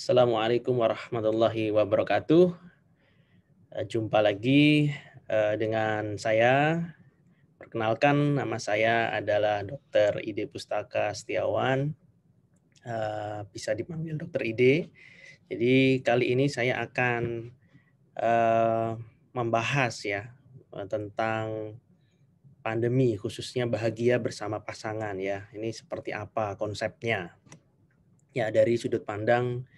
Assalamualaikum warahmatullahi wabarakatuh. Eh, jumpa lagi eh, dengan saya. Perkenalkan, nama saya adalah Dr. Ide Pustaka Setiawan. Eh, bisa dipanggil Dr. Ide. Jadi kali ini saya akan membahas ya tentang pandemi khususnya bahagia bersama pasangan ya. Ini seperti apa konsepnya? Ya dari sudut pandang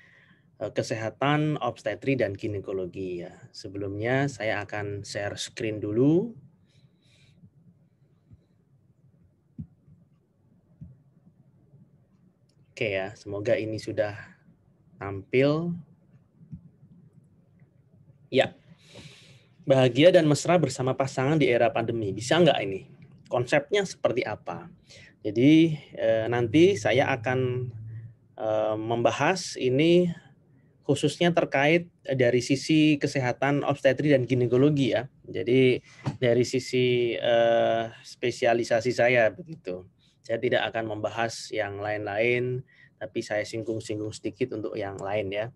Eh, kesehatan, obstetri, dan ginekologi. Ya. Sebelumnya saya akan share screen dulu. Oke ya, semoga ini sudah tampil. Ya, bahagia dan mesra bersama pasangan di era pandemi. Bisa enggak ini? Konsepnya seperti apa? Jadi eh, nanti saya akan eh, membahas ini khususnya terkait eh, dari sisi kesehatan obstetri dan ginekologi ya. Jadi dari sisi uh, spesialisasi saya begitu. Saya tidak akan membahas yang lain-lain, tapi saya singgung-singgung sedikit untuk yang lain ya.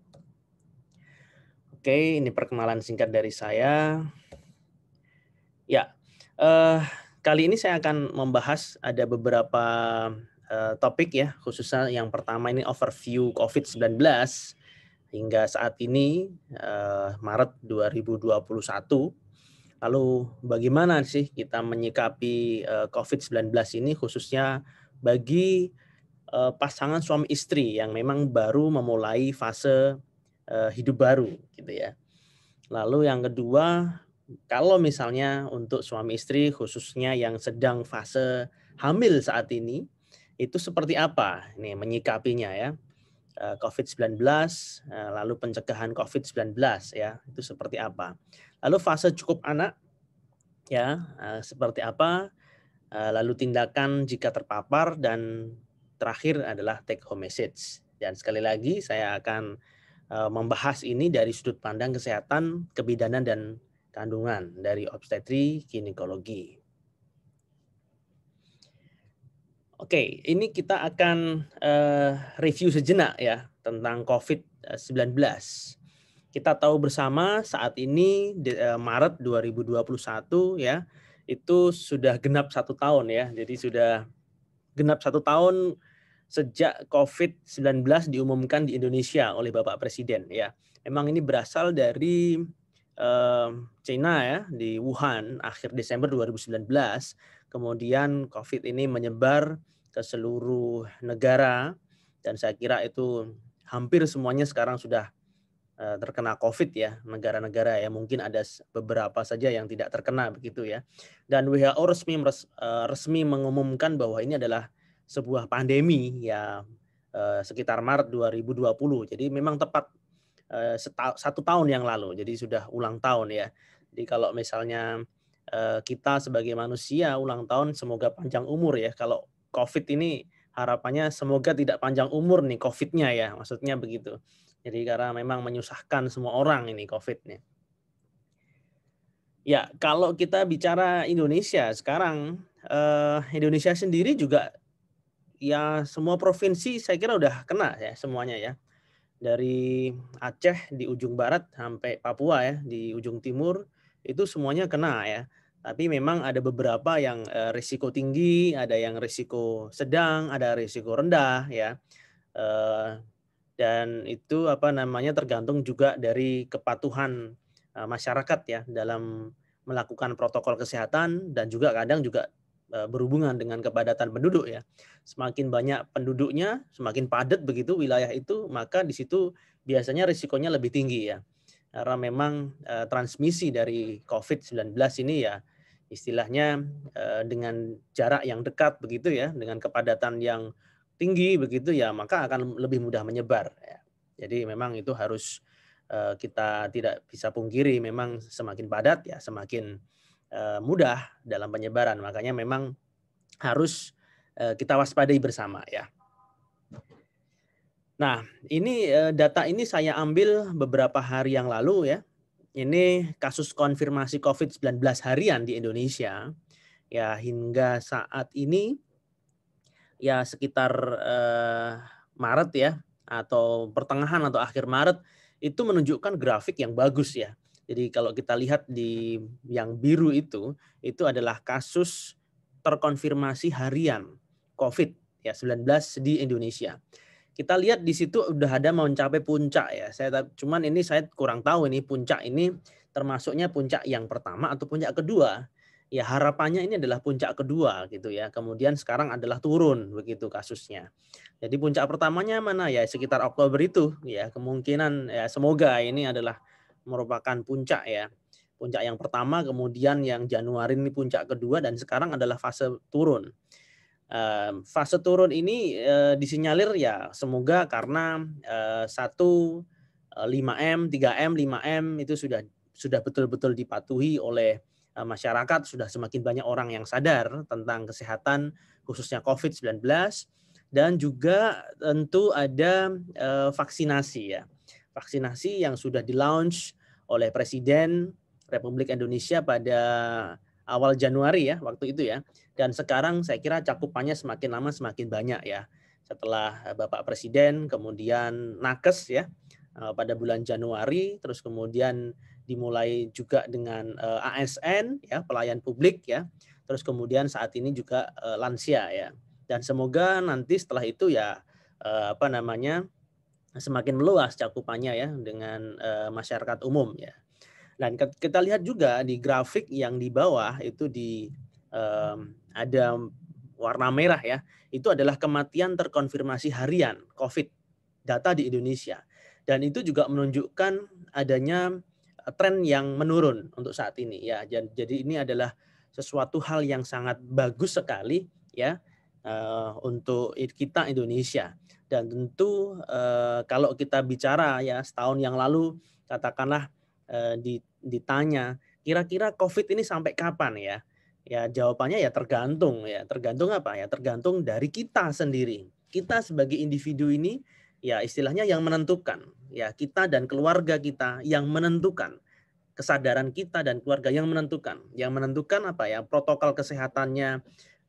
Oke, ini perkenalan singkat dari saya. Ya, eh, kali ini saya akan membahas ada beberapa eh, topik ya, khususnya yang pertama ini overview COVID-19 hingga saat ini uh, Maret 2021. Lalu bagaimana sih kita menyikapi uh, eh, COVID-19 ini khususnya bagi uh, pasangan suami istri yang memang baru memulai fase uh, hidup baru gitu ya. Lalu yang kedua, kalau misalnya untuk suami istri khususnya yang sedang fase hamil saat ini, itu seperti apa nih menyikapinya ya? Eh, COVID-19, eh, lalu pencegahan COVID-19 ya, itu seperti apa. Lalu fase cukup anak ya, eh, seperti apa? Lalu tindakan jika terpapar dan terakhir adalah take home message. Dan sekali lagi saya akan membahas ini dari sudut pandang kesehatan, kebidanan dan kandungan dari obstetri ginekologi. Oke, ini kita akan uh, review sejenak ya tentang COVID-19. Eh, kita tahu bersama saat ini di, uh, Maret 2021 ya itu sudah genap satu tahun ya. Jadi sudah genap satu tahun sejak COVID-19 diumumkan di Indonesia oleh Bapak Presiden ya. Emang ini berasal dari uh, China ya di Wuhan akhir Desember 2019 Kemudian COVID ini menyebar ke seluruh negara dan saya kira itu hampir semuanya sekarang sudah eh, terkena COVID ya negara-negara ya mungkin ada beberapa saja yang tidak terkena begitu ya dan WHO resmi eh, resmi mengumumkan bahwa ini adalah sebuah pandemi ya sekitar Maret 2020 jadi memang tepat satu tahun yang lalu jadi sudah ulang tahun ya jadi kalau misalnya Eh, kita sebagai manusia ulang tahun semoga panjang umur ya. Kalau COVID ini harapannya semoga tidak panjang umur nih COVID-nya ya, maksudnya begitu. Jadi karena memang menyusahkan semua orang ini COVID-nya. Ya, kalau kita bicara Indonesia sekarang, eh, Indonesia sendiri juga ya semua provinsi saya kira udah kena ya semuanya ya. Dari Aceh di ujung barat sampai Papua ya, di ujung timur, itu semuanya kena ya. Tapi memang ada beberapa yang eh, risiko tinggi, ada yang risiko sedang, ada risiko rendah ya. Eh, dan itu apa namanya tergantung juga dari kepatuhan eh, masyarakat ya dalam melakukan protokol kesehatan dan juga kadang juga berhubungan dengan kepadatan penduduk ya. Semakin banyak penduduknya, semakin padat begitu wilayah itu, maka di situ biasanya risikonya lebih tinggi ya karena memang eh, transmisi dari COVID-19 ini ya istilahnya eh, dengan jarak yang dekat begitu ya, dengan kepadatan yang tinggi begitu ya, maka akan lebih mudah menyebar. Ya. Jadi memang itu harus eh, kita tidak bisa pungkiri, memang semakin padat ya, semakin mudah dalam penyebaran. Makanya memang harus kita waspadai bersama ya. Nah, ini eh, data ini saya ambil beberapa hari yang lalu ya. Ini kasus konfirmasi COVID-19 harian di Indonesia. Ya, hingga saat ini ya sekitar eh, Maret ya atau pertengahan atau akhir Maret itu menunjukkan grafik yang bagus ya. Jadi kalau kita lihat di yang biru itu itu adalah kasus terkonfirmasi harian COVID ya 19 di Indonesia kita lihat di situ udah ada mencapai puncak ya. Saya cuman ini saya kurang tahu ini puncak ini termasuknya puncak yang pertama atau puncak kedua. Ya harapannya ini adalah puncak kedua gitu ya. Kemudian sekarang adalah turun begitu kasusnya. Jadi puncak pertamanya mana ya sekitar Oktober itu ya kemungkinan ya semoga ini adalah merupakan puncak ya. Puncak yang pertama kemudian yang Januari ini puncak kedua dan sekarang adalah fase turun fase turun ini eh, disinyalir ya semoga karena eh, satu 5M, 3M, 5M itu sudah sudah betul-betul dipatuhi oleh eh, masyarakat, sudah semakin banyak orang yang sadar tentang kesehatan khususnya COVID-19 dan juga tentu ada vaksinasi ya. Vaksinasi yang sudah di-launch oleh Presiden Republik Indonesia pada awal Januari ya waktu itu ya. Dan sekarang saya kira cakupannya semakin lama semakin banyak ya. Setelah eh, Bapak Presiden, kemudian Nakes ya eh, pada bulan Januari, terus kemudian dimulai juga dengan eh, ASN ya pelayan publik ya. Terus kemudian saat ini juga lansia ya. Dan semoga nanti setelah itu ya apa namanya semakin meluas cakupannya ya dengan masyarakat umum ya dan kita lihat juga di grafik yang di bawah itu di um, ada warna merah ya. Itu adalah kematian terkonfirmasi harian COVID data di Indonesia. Dan itu juga menunjukkan adanya eh, tren yang menurun untuk saat ini ya. Jadi ini adalah sesuatu hal yang sangat bagus sekali ya uh, untuk kita Indonesia. Dan tentu uh, kalau kita bicara ya setahun yang lalu katakanlah Eh, ditanya kira-kira COVID ini sampai kapan ya? Ya jawabannya ya tergantung ya. Tergantung apa ya? Tergantung dari kita sendiri. Kita sebagai individu ini ya istilahnya yang menentukan. Ya kita dan keluarga kita yang menentukan. Kesadaran kita dan keluarga yang menentukan. Yang menentukan apa ya? Protokol kesehatannya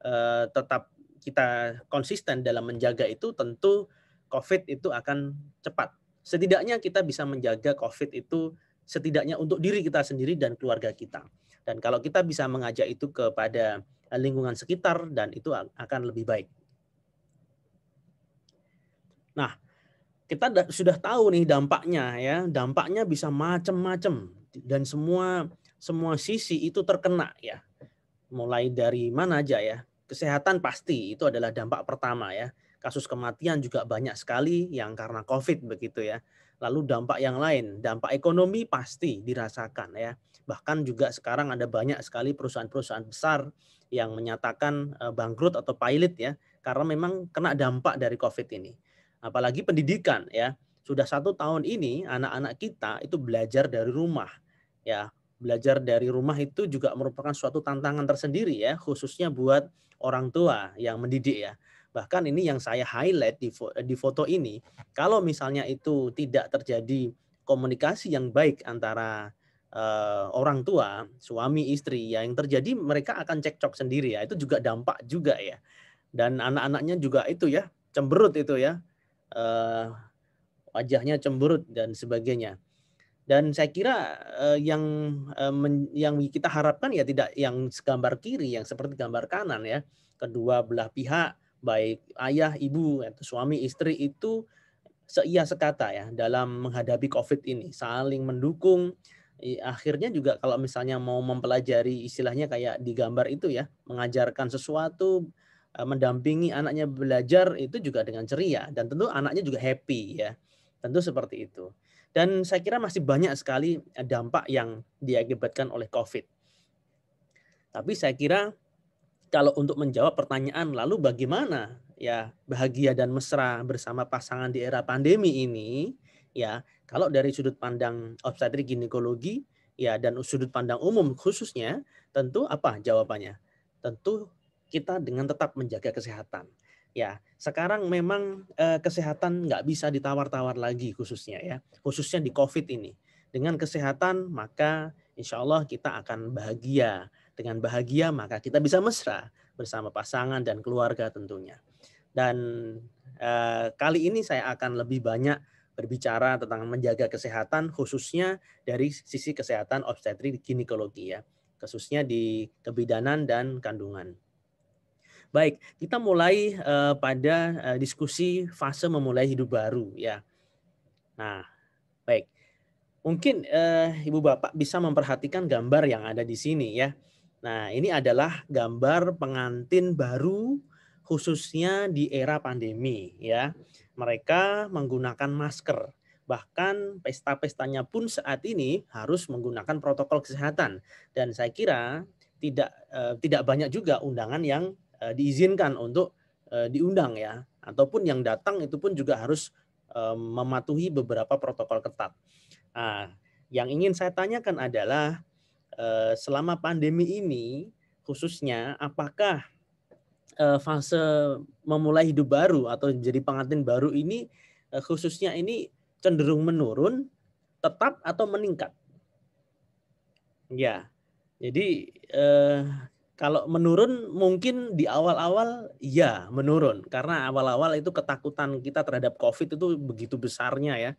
eh, tetap kita konsisten dalam menjaga itu tentu COVID itu akan cepat. Setidaknya kita bisa menjaga COVID itu setidaknya untuk diri kita sendiri dan keluarga kita. Dan kalau kita bisa mengajak itu kepada eh, lingkungan sekitar dan itu akan lebih baik. Nah, kita sudah tahu nih dampaknya ya, dampaknya bisa macam-macam dan semua semua sisi itu terkena ya. Mulai dari mana aja ya? Kesehatan pasti itu adalah dampak pertama ya. Kasus kematian juga banyak sekali yang karena Covid begitu ya Lalu dampak yang lain, dampak ekonomi pasti dirasakan ya. Bahkan juga sekarang ada banyak sekali perusahaan-perusahaan besar yang menyatakan eh, bangkrut atau pilot ya karena memang kena dampak dari COVID ini. Apalagi pendidikan ya. Sudah satu tahun ini anak-anak kita itu belajar dari rumah ya. Belajar dari rumah itu juga merupakan suatu tantangan tersendiri ya, khususnya buat orang tua yang mendidik ya Bahkan ini yang saya highlight di, fo di foto ini, kalau misalnya itu tidak terjadi komunikasi yang baik antara uh, orang tua, suami istri, ya yang terjadi mereka akan cekcok sendiri ya. Itu juga dampak juga ya. Dan anak-anaknya juga itu ya, cemberut itu ya. Uh, wajahnya cemberut dan sebagainya dan saya kira uh, yang uh, men, yang kita harapkan ya tidak yang gambar kiri yang seperti gambar kanan ya kedua belah pihak baik ayah, ibu, atau suami, istri itu seia sekata ya dalam menghadapi COVID ini, saling mendukung. Akhirnya juga kalau misalnya mau mempelajari istilahnya kayak digambar itu ya, mengajarkan sesuatu, eh, mendampingi anaknya belajar itu juga dengan ceria dan tentu anaknya juga happy ya. Tentu seperti itu. Dan saya kira masih banyak sekali dampak yang diakibatkan oleh COVID. Tapi saya kira kalau untuk menjawab pertanyaan lalu bagaimana ya bahagia dan mesra bersama pasangan di era pandemi ini ya kalau dari sudut pandang obstetri ginekologi ya dan sudut pandang umum khususnya tentu apa jawabannya tentu kita dengan tetap menjaga kesehatan ya sekarang memang eh, kesehatan nggak bisa ditawar-tawar lagi khususnya ya khususnya di covid ini dengan kesehatan maka insya Allah kita akan bahagia dengan bahagia maka kita bisa mesra bersama pasangan dan keluarga tentunya. Dan eh, kali ini saya akan lebih banyak berbicara tentang menjaga kesehatan khususnya dari sisi kesehatan obstetri ginekologi ya, khususnya di kebidanan dan kandungan. Baik, kita mulai eh, pada eh, diskusi fase memulai hidup baru ya. Nah, baik. Mungkin eh, Ibu Bapak bisa memperhatikan gambar yang ada di sini ya. Nah, ini adalah gambar pengantin baru khususnya di era pandemi ya. Mereka menggunakan masker. Bahkan pesta-pestanya pun saat ini harus menggunakan protokol kesehatan dan saya kira tidak eh, tidak banyak juga undangan yang eh, diizinkan untuk eh, diundang ya ataupun yang datang itu pun juga harus eh, mematuhi beberapa protokol ketat. Nah, yang ingin saya tanyakan adalah Eh, selama pandemi ini khususnya apakah eh, fase memulai hidup baru atau jadi pengantin baru ini eh, khususnya ini cenderung menurun tetap atau meningkat? Ya. Jadi eh, kalau menurun mungkin di awal-awal ya menurun karena awal-awal itu ketakutan kita terhadap Covid itu begitu besarnya ya.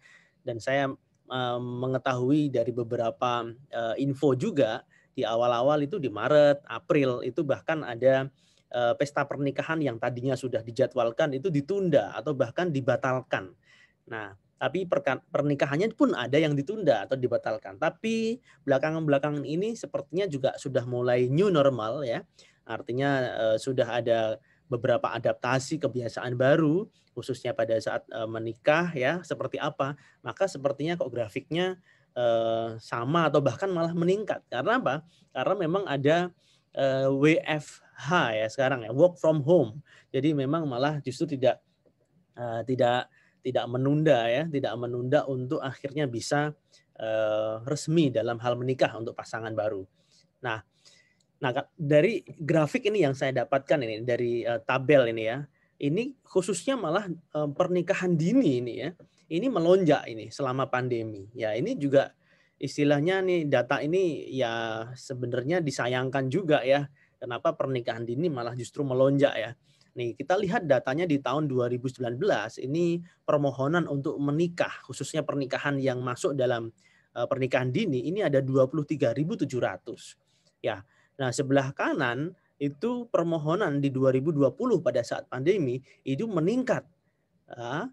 Dan saya Eh, mengetahui dari beberapa eh, info juga di awal-awal itu di Maret, April itu bahkan ada eh, pesta pernikahan yang tadinya sudah dijadwalkan itu ditunda atau bahkan dibatalkan. Nah, tapi pernikahannya pun ada yang ditunda atau dibatalkan. Tapi belakangan-belakangan ini sepertinya juga sudah mulai new normal ya. Artinya sudah ada beberapa adaptasi kebiasaan baru khususnya pada saat eh, menikah ya seperti apa maka sepertinya kok grafiknya eh, sama atau bahkan malah meningkat karena apa karena memang ada WFH eh, ya sekarang ya work from home jadi memang malah justru tidak tidak tidak menunda ya tidak menunda untuk akhirnya bisa resmi dalam hal menikah untuk pasangan baru nah Nah, dari grafik ini yang saya dapatkan ini dari eh, tabel ini ya. Ini khususnya malah eh, pernikahan dini ini ya. Ini melonjak ini selama pandemi. Ya, ini juga istilahnya nih data ini ya sebenarnya disayangkan juga ya. Kenapa pernikahan dini malah justru melonjak ya. Nih, kita lihat datanya di tahun 2019 ini permohonan untuk menikah khususnya pernikahan yang masuk dalam eh, pernikahan dini ini ada 23.700. Ya, Nah, sebelah kanan itu permohonan di 2020 pada saat pandemi itu meningkat 34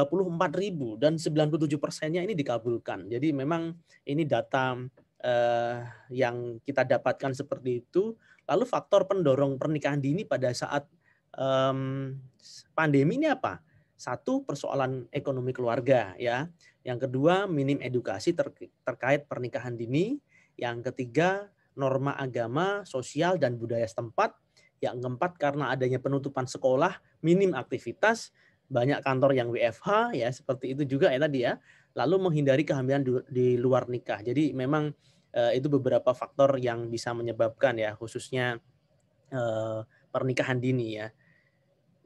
ah, ribu dan 97 persennya ini dikabulkan. Jadi memang ini data eh, yang kita dapatkan seperti itu. Lalu faktor pendorong pernikahan dini pada saat eh, pandemi ini apa? Satu persoalan ekonomi keluarga ya. Yang kedua minim edukasi ter terkait pernikahan dini. Yang ketiga norma agama, sosial, dan budaya setempat. Yang keempat, karena adanya penutupan sekolah, minim aktivitas, banyak kantor yang WFH, ya seperti itu juga ya tadi ya. Lalu menghindari kehamilan di luar nikah. Jadi memang eh, itu beberapa faktor yang bisa menyebabkan ya, khususnya eh, pernikahan dini ya.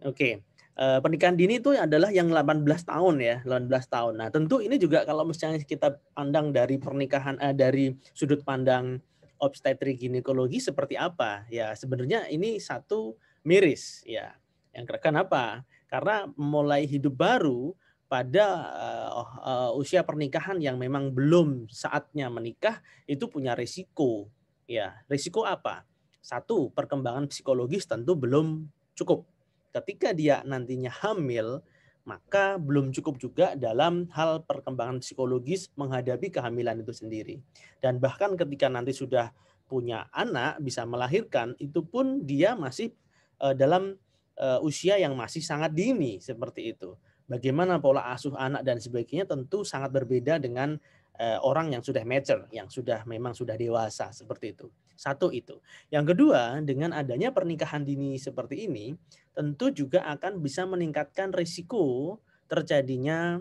Oke. Eh, pernikahan dini itu adalah yang 18 tahun ya, 18 tahun. Nah, tentu ini juga kalau misalnya kita pandang dari pernikahan eh, dari sudut pandang Obstetri ginekologi seperti apa? Ya, sebenarnya ini satu miris ya. Yang rekan apa? Karena mulai hidup baru pada uh, uh, usia pernikahan yang memang belum saatnya menikah itu punya risiko. Ya, risiko apa? Satu, perkembangan psikologis tentu belum cukup. Ketika dia nantinya hamil, maka belum cukup juga dalam hal perkembangan psikologis menghadapi kehamilan itu sendiri. Dan bahkan ketika nanti sudah punya anak, bisa melahirkan, itu pun dia masih eh, dalam eh, usia yang masih sangat dini seperti itu. Bagaimana pola asuh anak dan sebagainya tentu sangat berbeda dengan Eh, orang yang sudah mature, yang sudah memang sudah dewasa seperti itu. Satu itu. Yang kedua, dengan adanya pernikahan dini seperti ini, tentu juga akan bisa meningkatkan risiko terjadinya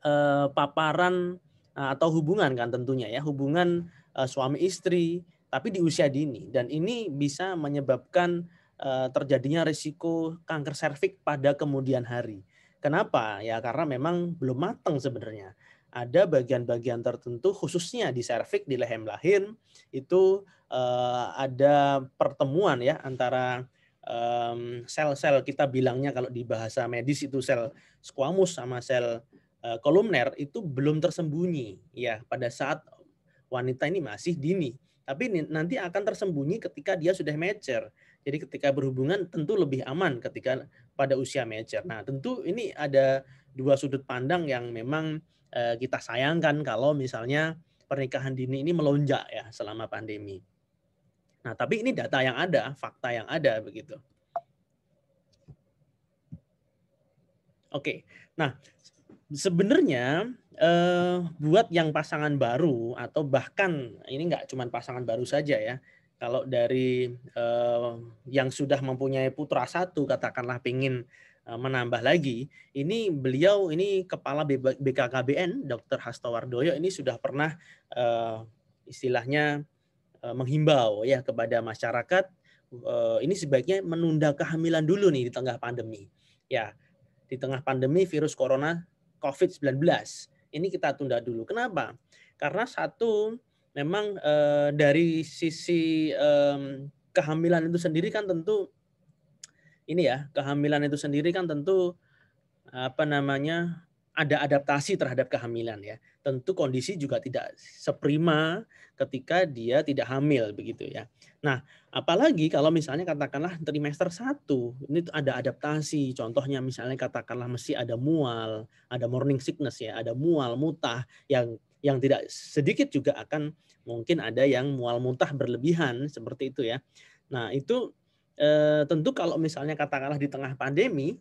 eh, paparan eh, atau hubungan kan tentunya ya, hubungan eh, suami istri tapi di usia dini dan ini bisa menyebabkan eh, terjadinya risiko kanker serviks pada kemudian hari. Kenapa? Ya karena memang belum matang sebenarnya ada bagian-bagian tertentu khususnya di serviks di lehem lahir itu uh, ada pertemuan ya antara um, sel-sel kita bilangnya kalau di bahasa medis itu sel squamous sama sel uh, kolumner itu belum tersembunyi ya pada saat wanita ini masih dini tapi nanti akan tersembunyi ketika dia sudah mature. Jadi ketika berhubungan tentu lebih aman ketika pada usia mature. Nah, tentu ini ada dua sudut pandang yang memang Eh, kita sayangkan kalau misalnya pernikahan dini ini melonjak ya selama pandemi. Nah, tapi ini data yang ada, fakta yang ada begitu. Oke. Nah, sebenarnya eh, buat yang pasangan baru atau bahkan ini enggak cuma pasangan baru saja ya. Kalau dari eh, yang sudah mempunyai putra satu, katakanlah pengen Eh, menambah lagi, ini beliau ini kepala BKKBN Dr. Hasto Wardoyo ini sudah pernah uh, istilahnya uh, menghimbau ya kepada masyarakat uh, ini sebaiknya menunda kehamilan dulu nih di tengah pandemi. Ya, di tengah pandemi virus corona COVID-19. Ini kita tunda dulu. Kenapa? Karena satu memang uh, dari sisi um, kehamilan itu sendiri kan tentu ini ya kehamilan itu sendiri kan tentu apa namanya ada adaptasi terhadap kehamilan ya. Tentu kondisi juga tidak seprima ketika dia tidak hamil begitu ya. Nah, apalagi kalau misalnya katakanlah trimester satu ini ada adaptasi. Contohnya misalnya katakanlah mesti ada mual, ada morning sickness ya, ada mual mutah yang yang tidak sedikit juga akan mungkin ada yang mual muntah berlebihan seperti itu ya. Nah, itu Eh, tentu kalau misalnya katakanlah di tengah pandemi,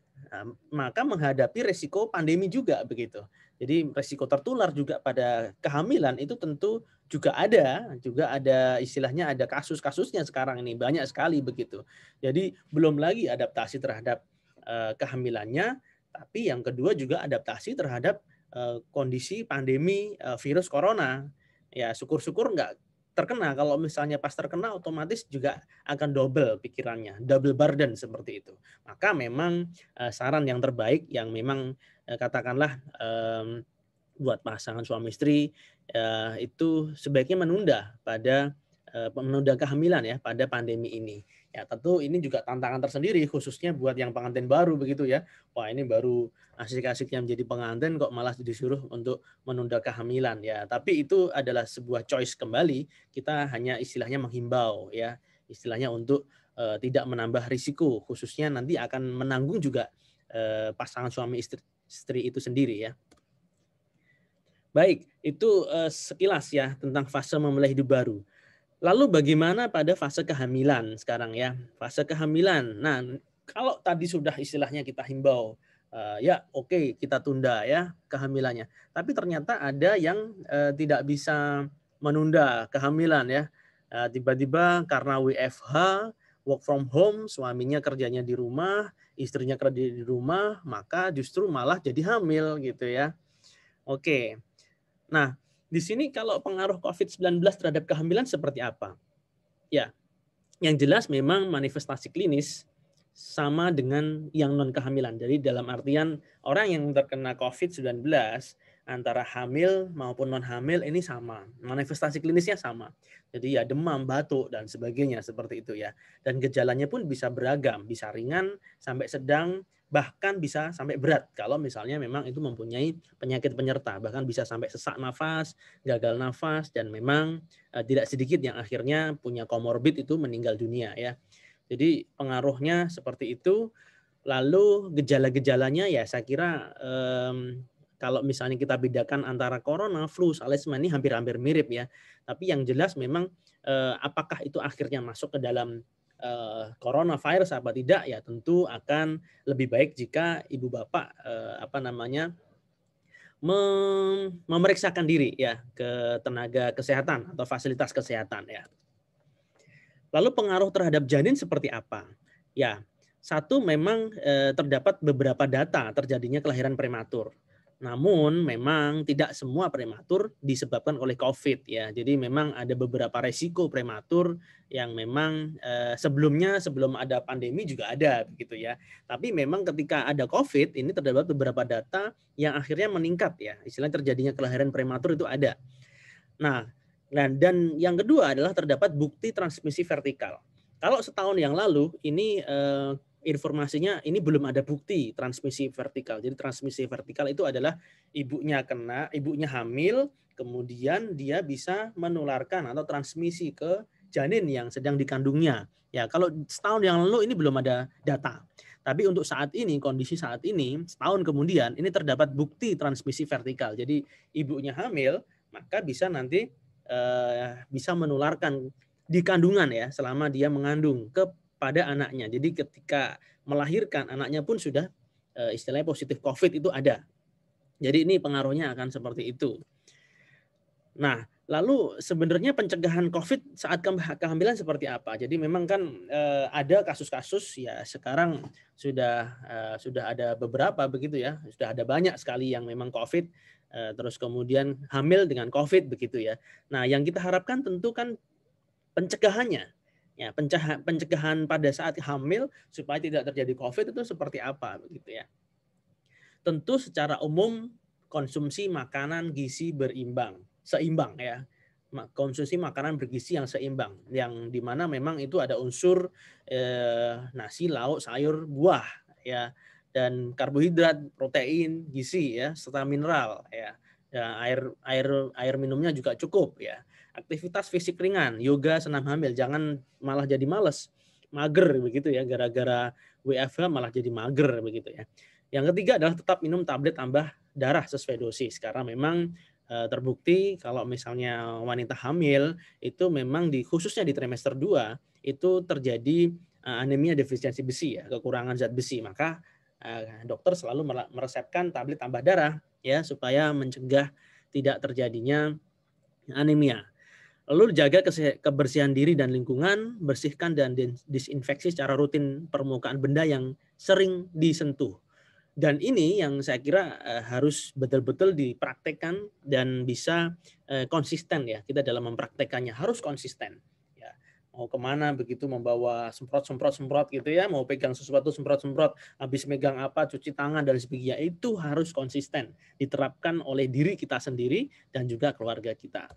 maka menghadapi resiko pandemi juga begitu. Jadi resiko tertular juga pada kehamilan itu tentu juga ada, juga ada istilahnya ada kasus-kasusnya sekarang ini banyak sekali begitu. Jadi belum lagi adaptasi terhadap eh, kehamilannya, tapi yang kedua juga adaptasi terhadap eh, kondisi pandemi virus corona. Ya syukur-syukur nggak terkena kalau misalnya pas terkena otomatis juga akan double pikirannya double burden seperti itu maka memang eh, saran yang terbaik yang memang eh, katakanlah buat pasangan suami istri eh, itu sebaiknya menunda pada menunda kehamilan ya pada pandemi ini Ya tentu ini juga tantangan tersendiri khususnya buat yang pengantin baru begitu ya. Wah ini baru asik yang menjadi pengantin kok malah disuruh untuk menunda kehamilan ya. Tapi itu adalah sebuah choice kembali. Kita hanya istilahnya menghimbau ya. Istilahnya untuk e, tidak menambah risiko khususnya nanti akan menanggung juga e, pasangan suami istri, istri itu sendiri ya. Baik, itu e, sekilas ya tentang fase memulai hidup baru. Lalu bagaimana pada fase kehamilan sekarang ya? Fase kehamilan. Nah, kalau tadi sudah istilahnya kita himbau, uh, ya oke okay, kita tunda ya kehamilannya. Tapi ternyata ada yang uh, tidak bisa menunda kehamilan ya. tiba eh, tiba-tiba karena WFH, work from home, suaminya kerjanya di rumah, istrinya kerja di rumah, maka justru malah jadi hamil gitu ya. Oke. Okay. Nah, di sini kalau pengaruh COVID-19 terhadap kehamilan seperti apa? Ya, yang jelas memang manifestasi klinis sama dengan yang non kehamilan. Jadi dalam artian orang yang terkena COVID-19 antara hamil maupun non hamil ini sama. Manifestasi klinisnya sama. Jadi ya demam, batuk dan sebagainya seperti itu ya. Dan gejalanya pun bisa beragam, bisa ringan sampai sedang bahkan bisa sampai berat kalau misalnya memang itu mempunyai penyakit penyerta bahkan bisa sampai sesak nafas, gagal nafas dan memang eh, tidak sedikit yang akhirnya punya komorbid itu meninggal dunia ya. Jadi pengaruhnya seperti itu. Lalu gejala-gejalanya ya saya kira um, kalau misalnya kita bedakan antara corona, flu, salesman ini hampir-hampir mirip ya. Tapi yang jelas memang eh, apakah itu akhirnya masuk ke dalam uh, coronavirus apa tidak ya tentu akan lebih baik jika ibu bapak uh, apa namanya mem memeriksakan diri ya ke tenaga kesehatan atau fasilitas kesehatan ya. Lalu pengaruh terhadap janin seperti apa? Ya, satu memang eh, terdapat beberapa data terjadinya kelahiran prematur. Namun memang tidak semua prematur disebabkan oleh COVID ya. Jadi memang ada beberapa resiko prematur yang memang eh, sebelumnya sebelum ada pandemi juga ada begitu ya. Tapi memang ketika ada COVID ini terdapat beberapa data yang akhirnya meningkat ya. Istilah terjadinya kelahiran prematur itu ada. Nah, dan dan yang kedua adalah terdapat bukti transmisi vertikal. Kalau setahun yang lalu ini eh, informasinya ini belum ada bukti transmisi vertikal. Jadi transmisi vertikal itu adalah ibunya kena, ibunya hamil, kemudian dia bisa menularkan atau transmisi ke janin yang sedang dikandungnya. Ya, kalau setahun yang lalu ini belum ada data. Tapi untuk saat ini, kondisi saat ini, setahun kemudian ini terdapat bukti transmisi vertikal. Jadi ibunya hamil, maka bisa nanti eh, bisa menularkan di kandungan ya selama dia mengandung ke pada anaknya. Jadi ketika melahirkan anaknya pun sudah eh, istilahnya positif COVID itu ada. Jadi ini pengaruhnya akan seperti itu. Nah, lalu sebenarnya pencegahan COVID saat kehamilan seperti apa? Jadi memang kan eh, ada kasus-kasus ya sekarang sudah eh, sudah ada beberapa begitu ya, sudah ada banyak sekali yang memang COVID terus kemudian hamil dengan COVID begitu ya. Nah, yang kita harapkan tentu kan pencegahannya ya pencegahan, pada saat hamil supaya tidak terjadi COVID itu seperti apa begitu ya. Tentu secara umum konsumsi makanan gizi berimbang, seimbang ya. Konsumsi makanan bergizi yang seimbang, yang dimana memang itu ada unsur eh, nasi, lauk, sayur, buah, ya, dan karbohidrat, protein, gizi, ya, serta mineral, ya. Dan ya, air air air minumnya juga cukup, ya aktivitas fisik ringan, yoga, senam hamil, jangan malah jadi males, mager begitu ya, gara-gara WFH malah jadi mager begitu ya. Yang ketiga adalah tetap minum tablet tambah darah sesuai dosis karena memang eh, terbukti kalau misalnya wanita hamil itu memang di khususnya di trimester 2 itu terjadi eh, anemia defisiensi besi ya, kekurangan zat besi. Maka eh, dokter selalu meresepkan tablet tambah darah ya supaya mencegah tidak terjadinya anemia. Lalu jaga kebersihan diri dan lingkungan, bersihkan dan disinfeksi secara rutin permukaan benda yang sering disentuh. Dan ini yang saya kira eh, harus betul-betul dipraktekkan dan bisa eh, konsisten ya. Kita dalam mempraktekannya harus konsisten. Ya. Mau kemana begitu membawa semprot-semprot-semprot gitu ya, mau pegang sesuatu semprot-semprot, habis megang apa cuci tangan dan sebagainya itu harus konsisten diterapkan oleh diri kita sendiri dan juga keluarga kita.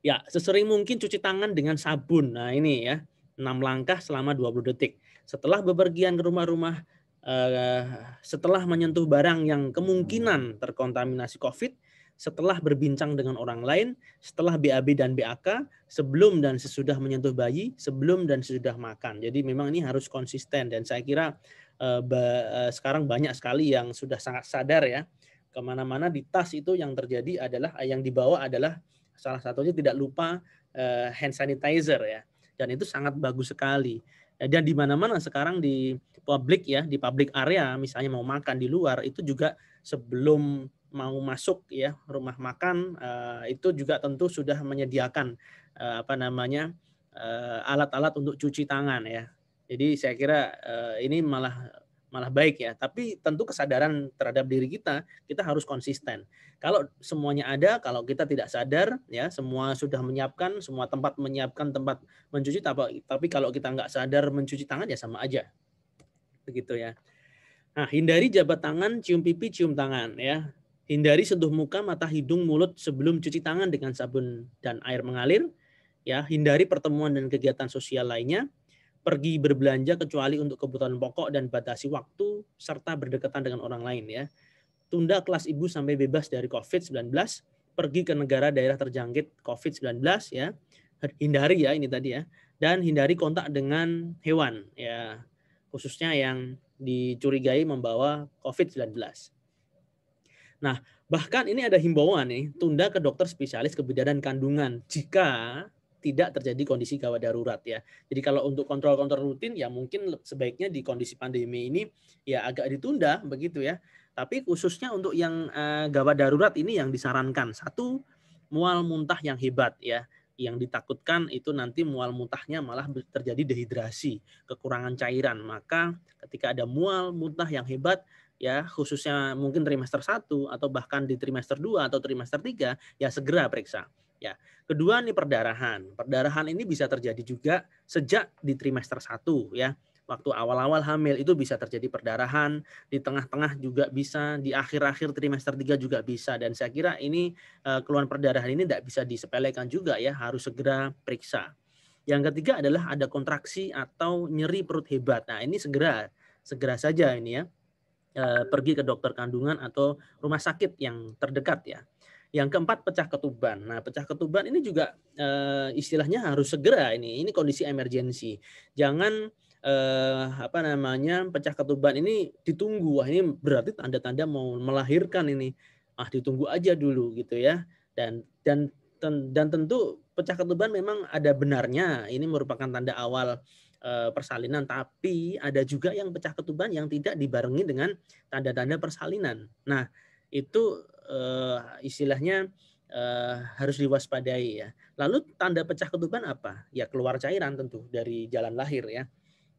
Ya, sesering mungkin cuci tangan dengan sabun. Nah, ini ya, enam langkah selama 20 detik. Setelah bepergian ke rumah-rumah, eh, setelah menyentuh barang yang kemungkinan terkontaminasi COVID, setelah berbincang dengan orang lain, setelah BAB dan BAK, sebelum dan sesudah menyentuh bayi, sebelum dan sesudah makan. Jadi memang ini harus konsisten dan saya kira eh, ba, eh, sekarang banyak sekali yang sudah sangat sadar ya kemana-mana di tas itu yang terjadi adalah eh, yang dibawa adalah salah satunya tidak lupa uh, hand sanitizer ya dan itu sangat bagus sekali eh, dan di mana-mana sekarang di publik ya di publik area misalnya mau makan di luar itu juga sebelum mau masuk ya rumah makan uh, itu juga tentu sudah menyediakan uh, apa namanya alat-alat uh, untuk cuci tangan ya jadi saya kira uh, ini malah malah baik ya. Tapi tentu kesadaran terhadap diri kita, kita harus konsisten. Kalau semuanya ada, kalau kita tidak sadar, ya semua sudah menyiapkan, semua tempat menyiapkan tempat mencuci, tapi, tapi kalau kita nggak sadar mencuci tangan ya sama aja, begitu ya. Nah, hindari jabat tangan, cium pipi, cium tangan ya. Hindari sentuh muka, mata, hidung, mulut sebelum cuci tangan dengan sabun dan air mengalir. Ya, hindari pertemuan dan kegiatan sosial lainnya pergi berbelanja kecuali untuk kebutuhan pokok dan batasi waktu serta berdekatan dengan orang lain ya. Tunda kelas ibu sampai bebas dari COVID-19, pergi ke negara daerah terjangkit COVID-19 ya. Hindari ya ini tadi ya dan hindari kontak dengan hewan ya khususnya yang dicurigai membawa COVID-19. Nah, bahkan ini ada himbauan nih, tunda ke dokter spesialis kebidanan kandungan jika tidak terjadi kondisi gawat darurat ya. Jadi kalau untuk kontrol-kontrol rutin ya mungkin sebaiknya di kondisi pandemi ini ya agak ditunda begitu ya. Tapi khususnya untuk yang uh, gawat darurat ini yang disarankan satu mual muntah yang hebat ya. Yang ditakutkan itu nanti mual muntahnya malah terjadi dehidrasi, kekurangan cairan. Maka ketika ada mual muntah yang hebat ya khususnya mungkin trimester 1 atau bahkan di trimester 2 atau trimester 3 ya segera periksa Ya. Kedua nih perdarahan. Perdarahan ini bisa terjadi juga sejak di trimester satu ya. Waktu awal-awal hamil itu bisa terjadi perdarahan, di tengah-tengah juga bisa, di akhir-akhir trimester tiga juga bisa dan saya kira ini eh, keluhan perdarahan ini tidak bisa disepelekan juga ya, harus segera periksa. Yang ketiga adalah ada kontraksi atau nyeri perut hebat. Nah, ini segera segera saja ini ya. Eh, pergi ke dokter kandungan atau rumah sakit yang terdekat ya. Yang keempat pecah ketuban. Nah, pecah ketuban ini juga e, istilahnya harus segera ini. Ini kondisi emergensi. Jangan e, apa namanya pecah ketuban ini ditunggu. Wah, ini berarti tanda-tanda mau melahirkan ini. Ah, ditunggu aja dulu gitu ya. Dan dan ten, dan tentu pecah ketuban memang ada benarnya. Ini merupakan tanda awal eh, persalinan, tapi ada juga yang pecah ketuban yang tidak dibarengi dengan tanda-tanda persalinan. Nah, itu uh, istilahnya uh, harus diwaspadai ya. Lalu tanda pecah ketuban apa? Ya keluar cairan tentu dari jalan lahir ya.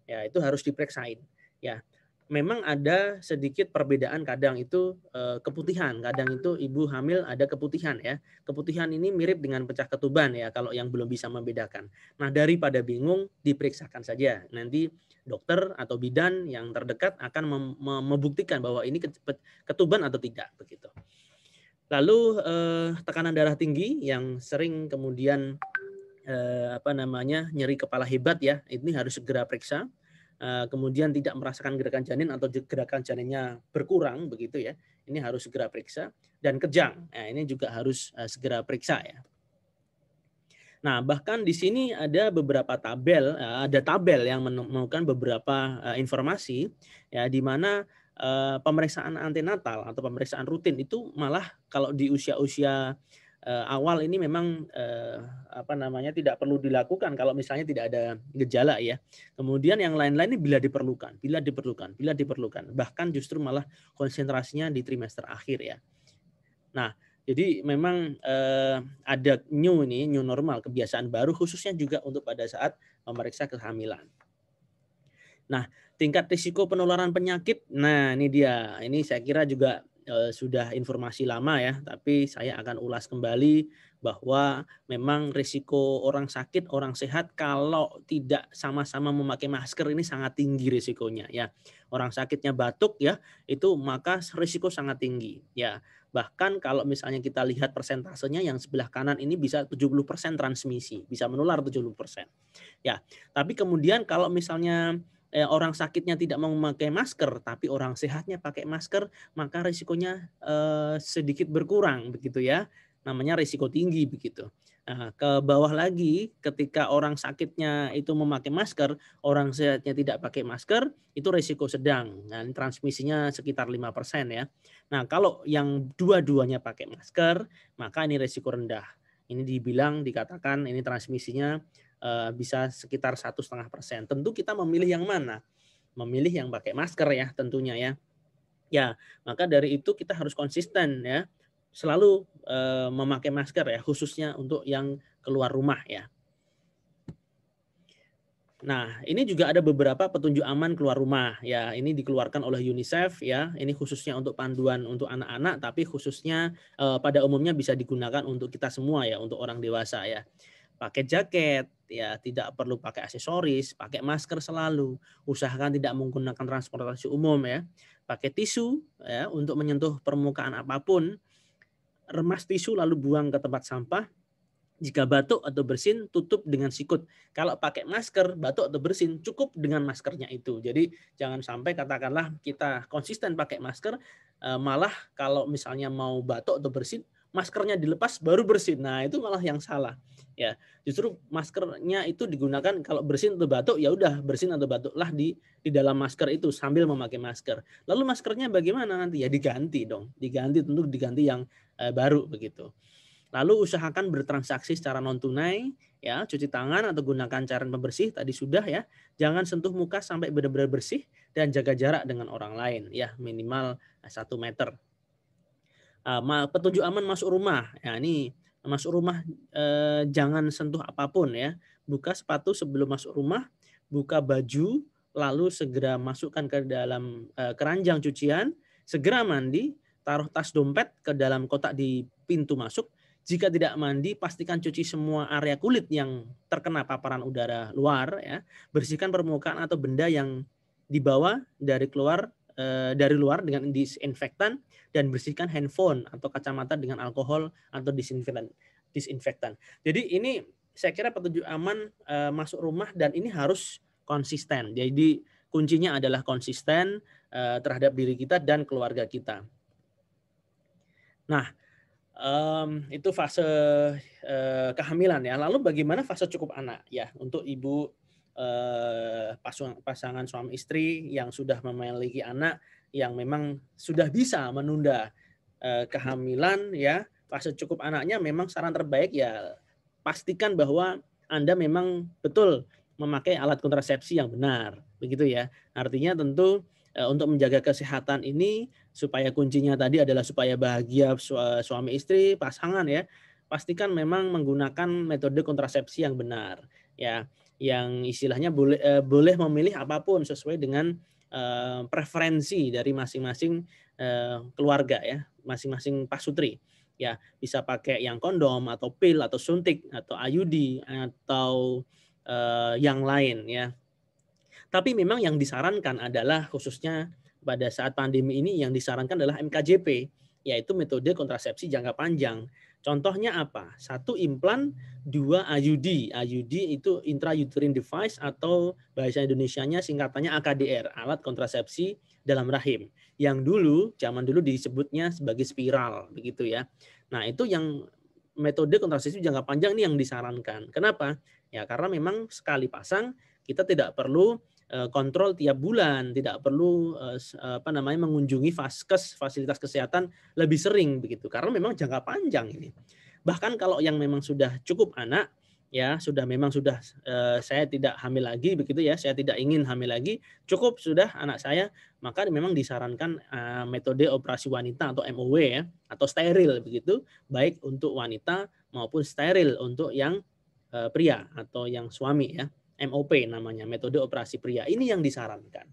Ya itu harus diperiksain ya memang ada sedikit perbedaan kadang itu eh, keputihan, kadang itu ibu hamil ada keputihan ya. Keputihan ini mirip dengan pecah ketuban ya kalau yang belum bisa membedakan. Nah, daripada bingung diperiksakan saja. Nanti dokter atau bidan yang terdekat akan membuktikan bahwa ini ketuban atau tidak begitu. Lalu eh, tekanan darah tinggi yang sering kemudian eh, apa namanya nyeri kepala hebat ya, ini harus segera periksa Eh, kemudian tidak merasakan gerakan janin atau gerakan janinnya berkurang begitu ya. Ini harus segera periksa dan kejang. Nah, ini juga harus eh, segera periksa ya. Nah, bahkan di sini ada beberapa tabel, eh, ada tabel yang menemukan beberapa informasi ya di mana pemeriksaan antenatal atau pemeriksaan rutin itu malah kalau di usia-usia eh, awal ini memang eh, apa namanya tidak perlu dilakukan kalau misalnya tidak ada gejala ya. Kemudian yang lain-lain ini bila diperlukan, bila diperlukan, bila diperlukan. Bahkan justru malah konsentrasinya di trimester akhir ya. Nah, jadi memang eh, ada new ini, new normal, kebiasaan baru khususnya juga untuk pada saat memeriksa kehamilan. Nah, tingkat risiko penularan penyakit. Nah, ini dia. Ini saya kira juga Eh, sudah informasi lama ya, tapi saya akan ulas kembali bahwa memang risiko orang sakit, orang sehat kalau tidak sama-sama memakai masker ini sangat tinggi risikonya ya. Orang sakitnya batuk ya, itu maka risiko sangat tinggi ya. Bahkan kalau misalnya kita lihat persentasenya yang sebelah kanan ini bisa 70% transmisi, bisa menular 70%. Ya, tapi kemudian kalau misalnya eh, orang sakitnya tidak mau memakai masker, tapi orang sehatnya pakai masker, maka risikonya eh, sedikit berkurang begitu ya. Namanya risiko tinggi begitu. Nah, ke bawah lagi ketika orang sakitnya itu memakai masker, orang sehatnya tidak pakai masker, itu risiko sedang dan nah, transmisinya sekitar lima persen, ya. Nah, kalau yang dua-duanya pakai masker, maka ini risiko rendah. Ini dibilang dikatakan ini transmisinya Eh, bisa sekitar satu setengah persen. Tentu kita memilih yang mana? Memilih yang pakai masker ya tentunya ya. Ya, maka dari itu kita harus konsisten ya, selalu eh, memakai masker ya, khususnya untuk yang keluar rumah ya. Nah, ini juga ada beberapa petunjuk aman keluar rumah ya. Ini dikeluarkan oleh UNICEF ya. Ini khususnya untuk panduan untuk anak-anak tapi khususnya eh, pada umumnya bisa digunakan untuk kita semua ya, untuk orang dewasa ya pakai jaket, ya tidak perlu pakai aksesoris, pakai masker selalu, usahakan tidak menggunakan transportasi umum ya, pakai tisu ya untuk menyentuh permukaan apapun, remas tisu lalu buang ke tempat sampah. Jika batuk atau bersin, tutup dengan sikut. Kalau pakai masker, batuk atau bersin, cukup dengan maskernya itu. Jadi jangan sampai katakanlah kita konsisten pakai masker, eh, malah kalau misalnya mau batuk atau bersin, maskernya dilepas baru bersin. Nah, itu malah yang salah. Ya, justru maskernya itu digunakan kalau bersin atau batuk ya udah bersin atau batuklah di di dalam masker itu sambil memakai masker. Lalu maskernya bagaimana nanti? Ya diganti dong. Diganti tentu diganti yang e, baru begitu. Lalu usahakan bertransaksi secara non tunai, ya, cuci tangan atau gunakan cairan pembersih tadi sudah ya. Jangan sentuh muka sampai benar-benar bersih dan jaga jarak dengan orang lain ya, minimal eh, satu meter uh, petunjuk aman masuk rumah. Ya, ini masuk rumah eh, jangan sentuh apapun ya. Buka sepatu sebelum masuk rumah, buka baju, lalu segera masukkan ke dalam eh, keranjang cucian, segera mandi, taruh tas dompet ke dalam kotak di pintu masuk. Jika tidak mandi, pastikan cuci semua area kulit yang terkena paparan udara luar ya. Bersihkan permukaan atau benda yang dibawa dari keluar Eh, dari luar dengan disinfektan dan bersihkan handphone atau kacamata dengan alkohol atau disinfektan. Disinfektan. Jadi ini saya kira petunjuk aman eh, masuk rumah dan ini harus konsisten. Jadi kuncinya adalah konsisten eh, terhadap diri kita dan keluarga kita. Nah, um, itu fase uh, kehamilan ya. Lalu bagaimana fase cukup anak ya untuk ibu eh, pasangan suami istri yang sudah memiliki anak yang memang sudah bisa menunda eh, kehamilan ya pas cukup anaknya memang saran terbaik ya pastikan bahwa Anda memang betul memakai alat kontrasepsi yang benar begitu ya artinya tentu eh, untuk menjaga kesehatan ini supaya kuncinya tadi adalah supaya bahagia su eh, suami istri pasangan ya pastikan memang menggunakan metode kontrasepsi yang benar ya yang istilahnya boleh eh, boleh memilih apapun sesuai dengan eh, preferensi dari masing-masing eh, keluarga ya, masing-masing pasutri. Ya, bisa pakai yang kondom atau pil atau suntik atau ayudi atau eh, yang lain ya. Tapi memang yang disarankan adalah khususnya pada saat pandemi ini yang disarankan adalah MKJP, yaitu metode kontrasepsi jangka panjang Contohnya apa? Satu implan, dua IUD. IUD itu intrauterine device atau bahasa Indonesianya singkatannya AKDR, alat kontrasepsi dalam rahim. Yang dulu, zaman dulu disebutnya sebagai spiral, begitu ya. Nah, itu yang metode kontrasepsi jangka panjang ini yang disarankan. Kenapa? Ya karena memang sekali pasang kita tidak perlu Eh, kontrol tiap bulan, tidak perlu eh, eh, apa namanya mengunjungi vaskes fasilitas kesehatan lebih sering begitu karena memang jangka panjang ini. Bahkan kalau yang memang sudah cukup anak ya sudah memang sudah saya tidak hamil lagi begitu ya saya tidak ingin hamil lagi cukup sudah anak saya maka memang disarankan metode operasi wanita atau MOW ya atau steril begitu baik untuk wanita maupun steril untuk yang pria atau yang suami ya MOP namanya metode operasi pria ini yang disarankan.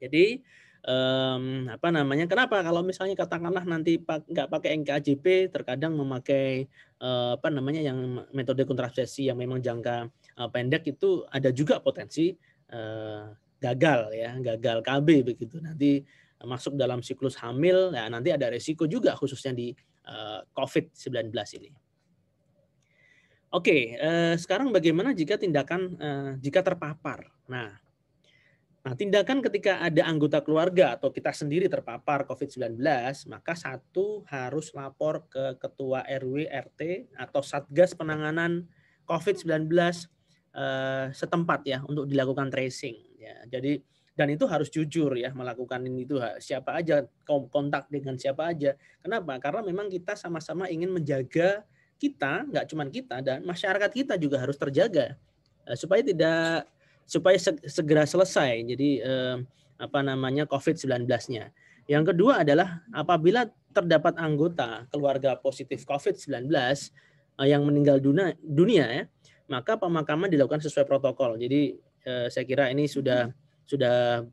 Jadi um, apa namanya? Kenapa kalau misalnya katakanlah nanti nggak pakai NKJP, terkadang memakai uh, apa namanya yang metode kontrasepsi yang memang jangka uh, pendek itu ada juga potensi uh, gagal ya, gagal KB begitu nanti masuk dalam siklus hamil, ya nanti ada resiko juga khususnya di uh, COVID-19 ini. Oke, eh, sekarang bagaimana jika tindakan eh, jika terpapar? Nah, nah, tindakan ketika ada anggota keluarga atau kita sendiri terpapar COVID-19, maka satu harus lapor ke ketua RW RT atau satgas penanganan COVID-19 eh, setempat ya untuk dilakukan tracing. Ya, jadi dan itu harus jujur ya melakukan ini itu siapa aja kontak dengan siapa aja. Kenapa? Karena memang kita sama-sama ingin menjaga kita nggak cuma kita dan masyarakat kita juga harus terjaga eh, supaya tidak supaya segera selesai jadi eh, apa namanya COVID-19-nya. Yang kedua adalah apabila terdapat anggota keluarga positif COVID-19 eh, yang meninggal dunia, dunia ya, maka pemakaman dilakukan sesuai protokol. Jadi saya kira ini sudah sudah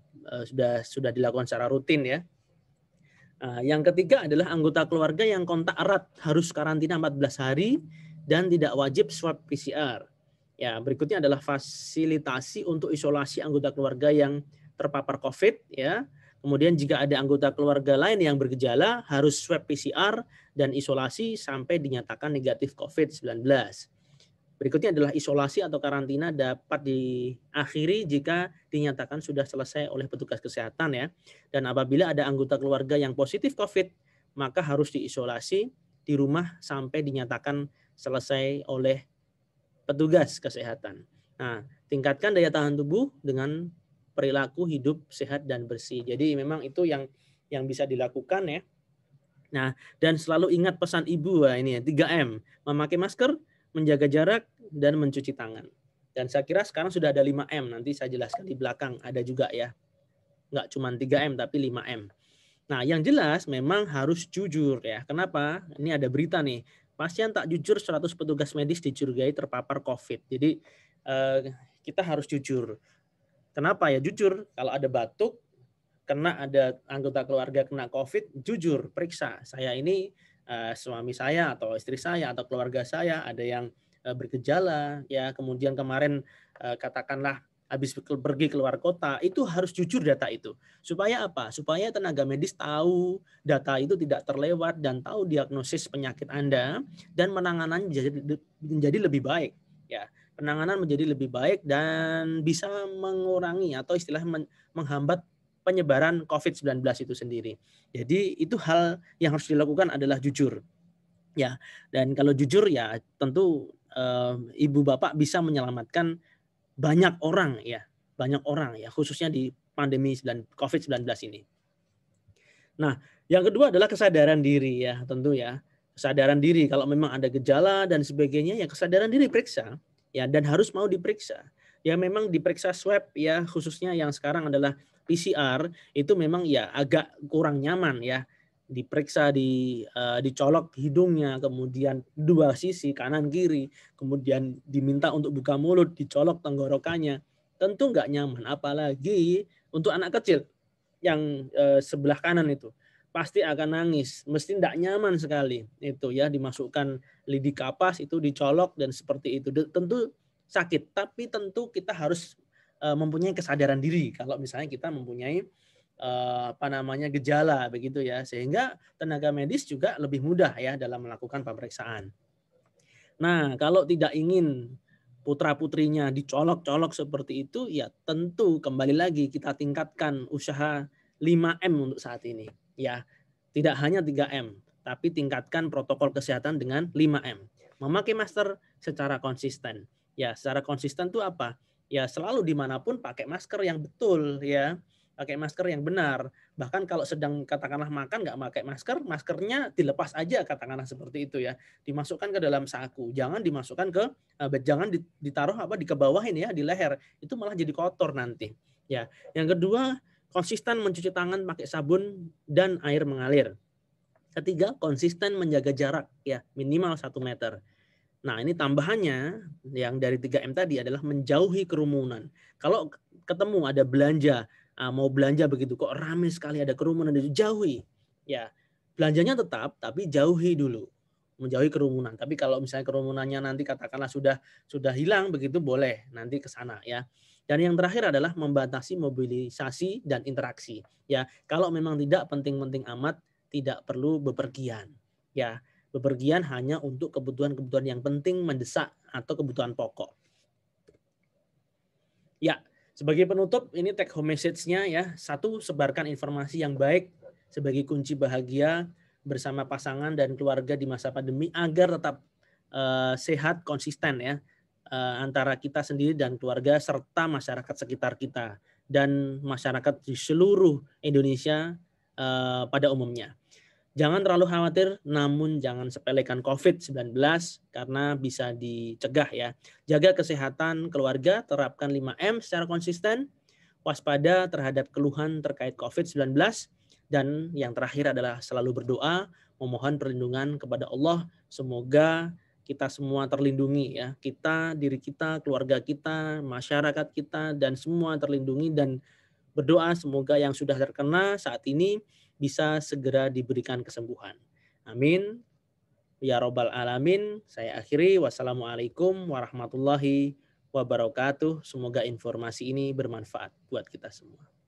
sudah sudah dilakukan secara rutin ya Ah, yang ketiga adalah anggota keluarga yang kontak erat harus karantina 14 hari dan tidak wajib swab PCR. Ya, berikutnya adalah fasilitasi untuk isolasi anggota keluarga yang terpapar COVID ya. Kemudian jika ada anggota keluarga lain yang bergejala harus swab PCR dan isolasi sampai dinyatakan negatif COVID-19. Berikutnya adalah isolasi atau karantina dapat diakhiri jika dinyatakan sudah selesai oleh petugas kesehatan ya. Dan apabila ada anggota keluarga yang positif COVID, maka harus diisolasi di rumah sampai dinyatakan selesai oleh petugas kesehatan. Nah, tingkatkan daya tahan tubuh dengan perilaku hidup sehat dan bersih. Jadi memang itu yang yang bisa dilakukan ya. Nah, dan selalu ingat pesan ibu ini ya, 3M, memakai masker, menjaga jarak, dan mencuci tangan. Dan saya kira sekarang sudah ada 5M, nanti saya jelaskan di belakang ada juga ya. Nggak cuma 3M tapi 5M. Nah yang jelas memang harus jujur ya. Kenapa? Ini ada berita nih. Pasien tak jujur 100 petugas medis dicurigai terpapar COVID. Jadi eh, kita harus jujur. Kenapa ya jujur? Kalau ada batuk, kena ada anggota keluarga kena COVID, jujur, periksa. Saya ini Eh, suami saya atau istri saya atau keluarga saya ada yang uh, bergejala ya kemudian kemarin uh, katakanlah habis pergi keluar kota itu harus jujur data itu supaya apa supaya tenaga medis tahu data itu tidak terlewat dan tahu diagnosis penyakit anda dan penanganan jadi menjadi lebih baik ya penanganan menjadi lebih baik dan bisa mengurangi atau istilah menghambat penyebaran COVID-19 itu sendiri. Jadi itu hal yang harus dilakukan adalah jujur. Ya, dan kalau jujur ya tentu eh, ibu bapak bisa menyelamatkan banyak orang ya, banyak orang ya khususnya di pandemi COVID-19 ini. Nah, yang kedua adalah kesadaran diri ya, tentu ya. Kesadaran diri kalau memang ada gejala dan sebagainya ya kesadaran diri periksa ya dan harus mau diperiksa ya memang diperiksa swab ya khususnya yang sekarang adalah PCR itu memang ya agak kurang nyaman ya diperiksa di uh, dicolok hidungnya kemudian dua sisi kanan kiri kemudian diminta untuk buka mulut dicolok tenggorokannya tentu nggak nyaman apalagi untuk anak kecil yang uh, sebelah kanan itu pasti akan nangis mesti tidak nyaman sekali itu ya dimasukkan lidi kapas itu dicolok dan seperti itu tentu sakit tapi tentu kita harus Eh, mempunyai kesadaran diri kalau misalnya kita mempunyai eh, apa namanya gejala begitu ya sehingga tenaga medis juga lebih mudah ya dalam melakukan pemeriksaan. Nah, kalau tidak ingin putra-putrinya dicolok-colok seperti itu ya tentu kembali lagi kita tingkatkan usaha 5M untuk saat ini ya. Tidak hanya 3M, tapi tingkatkan protokol kesehatan dengan 5M. Memakai masker secara konsisten. Ya, secara konsisten itu apa? ya selalu dimanapun pakai masker yang betul ya pakai masker yang benar bahkan kalau sedang katakanlah makan nggak pakai masker maskernya dilepas aja katakanlah seperti itu ya dimasukkan ke dalam saku jangan dimasukkan ke eh, jangan ditaruh apa di ke ini ya di leher itu malah jadi kotor nanti ya yang kedua konsisten mencuci tangan pakai sabun dan air mengalir ketiga konsisten menjaga jarak ya minimal satu meter Nah, ini tambahannya yang dari 3M tadi adalah menjauhi kerumunan. Kalau ketemu ada belanja, ah, mau belanja begitu kok rame sekali ada kerumunan, jauhi. Ya, belanjanya tetap tapi jauhi dulu. Menjauhi kerumunan. Tapi kalau misalnya kerumunannya nanti katakanlah sudah sudah hilang begitu boleh nanti ke sana ya. Dan yang terakhir adalah membatasi mobilisasi dan interaksi. Ya, kalau memang tidak penting-penting amat tidak perlu bepergian. Ya, bepergian hanya untuk kebutuhan-kebutuhan yang penting, mendesak, atau kebutuhan pokok. Ya, sebagai penutup, ini take home message-nya ya. Satu, sebarkan informasi yang baik sebagai kunci bahagia bersama pasangan dan keluarga di masa pandemi agar tetap uh, sehat, konsisten ya uh, antara kita sendiri dan keluarga serta masyarakat sekitar kita dan masyarakat di seluruh Indonesia uh, pada umumnya. Jangan terlalu khawatir, namun jangan sepelekan COVID-19 karena bisa dicegah ya. Jaga kesehatan keluarga, terapkan 5M secara konsisten, waspada terhadap keluhan terkait COVID-19, dan yang terakhir adalah selalu berdoa, memohon perlindungan kepada Allah. Semoga kita semua terlindungi ya kita diri kita keluarga kita masyarakat kita dan semua terlindungi dan berdoa semoga yang sudah terkena saat ini bisa segera diberikan kesembuhan. Amin. Ya Robbal Alamin, saya akhiri. Wassalamualaikum warahmatullahi wabarakatuh. Semoga informasi ini bermanfaat buat kita semua.